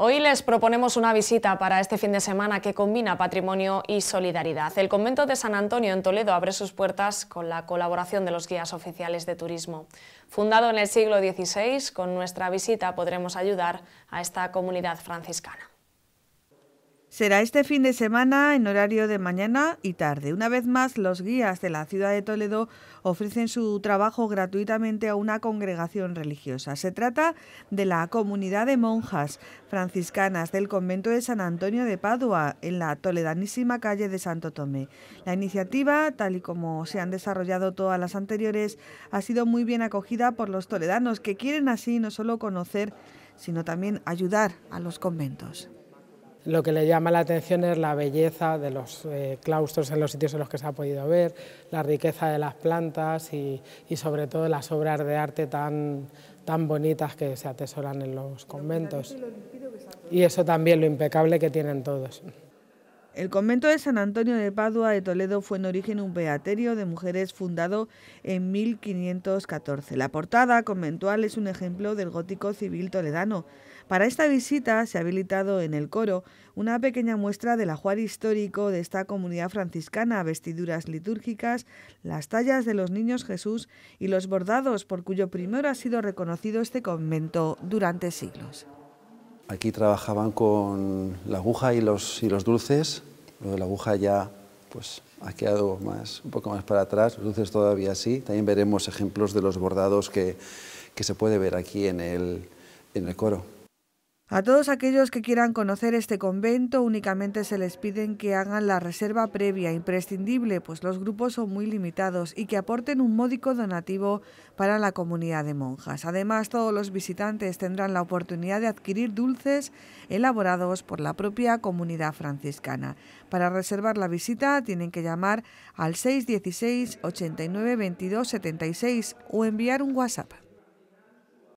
Hoy les proponemos una visita para este fin de semana que combina patrimonio y solidaridad. El convento de San Antonio en Toledo abre sus puertas con la colaboración de los guías oficiales de turismo. Fundado en el siglo XVI, con nuestra visita podremos ayudar a esta comunidad franciscana. Será este fin de semana en horario de mañana y tarde. Una vez más, los guías de la ciudad de Toledo ofrecen su trabajo gratuitamente a una congregación religiosa. Se trata de la comunidad de monjas franciscanas del convento de San Antonio de Padua, en la toledanísima calle de Santo Tomé. La iniciativa, tal y como se han desarrollado todas las anteriores, ha sido muy bien acogida por los toledanos, que quieren así no solo conocer, sino también ayudar a los conventos. Lo que le llama la atención es la belleza de los eh, claustros en los sitios en los que se ha podido ver, la riqueza de las plantas y, y sobre todo las obras de arte tan, tan bonitas que se atesoran en los conventos. Y eso también lo impecable que tienen todos. El convento de San Antonio de Padua de Toledo fue en origen un beaterio de mujeres fundado en 1514. La portada conventual es un ejemplo del gótico civil toledano. Para esta visita se ha habilitado en el coro una pequeña muestra del ajuar histórico de esta comunidad franciscana, vestiduras litúrgicas, las tallas de los niños Jesús y los bordados por cuyo primero ha sido reconocido este convento durante siglos. Aquí trabajaban con la aguja y los, y los dulces. Lo de la aguja ya pues, ha quedado más, un poco más para atrás, los dulces todavía sí. También veremos ejemplos de los bordados que, se puede ver aquí en el coro. A todos aquellos que quieran conocer este convento únicamente se les piden que hagan la reserva previa imprescindible, pues los grupos son muy limitados y que aporten un módico donativo para la comunidad de monjas. Además, todos los visitantes tendrán la oportunidad de adquirir dulces elaborados por la propia comunidad franciscana. Para reservar la visita tienen que llamar al 616 89 22 76 o enviar un WhatsApp.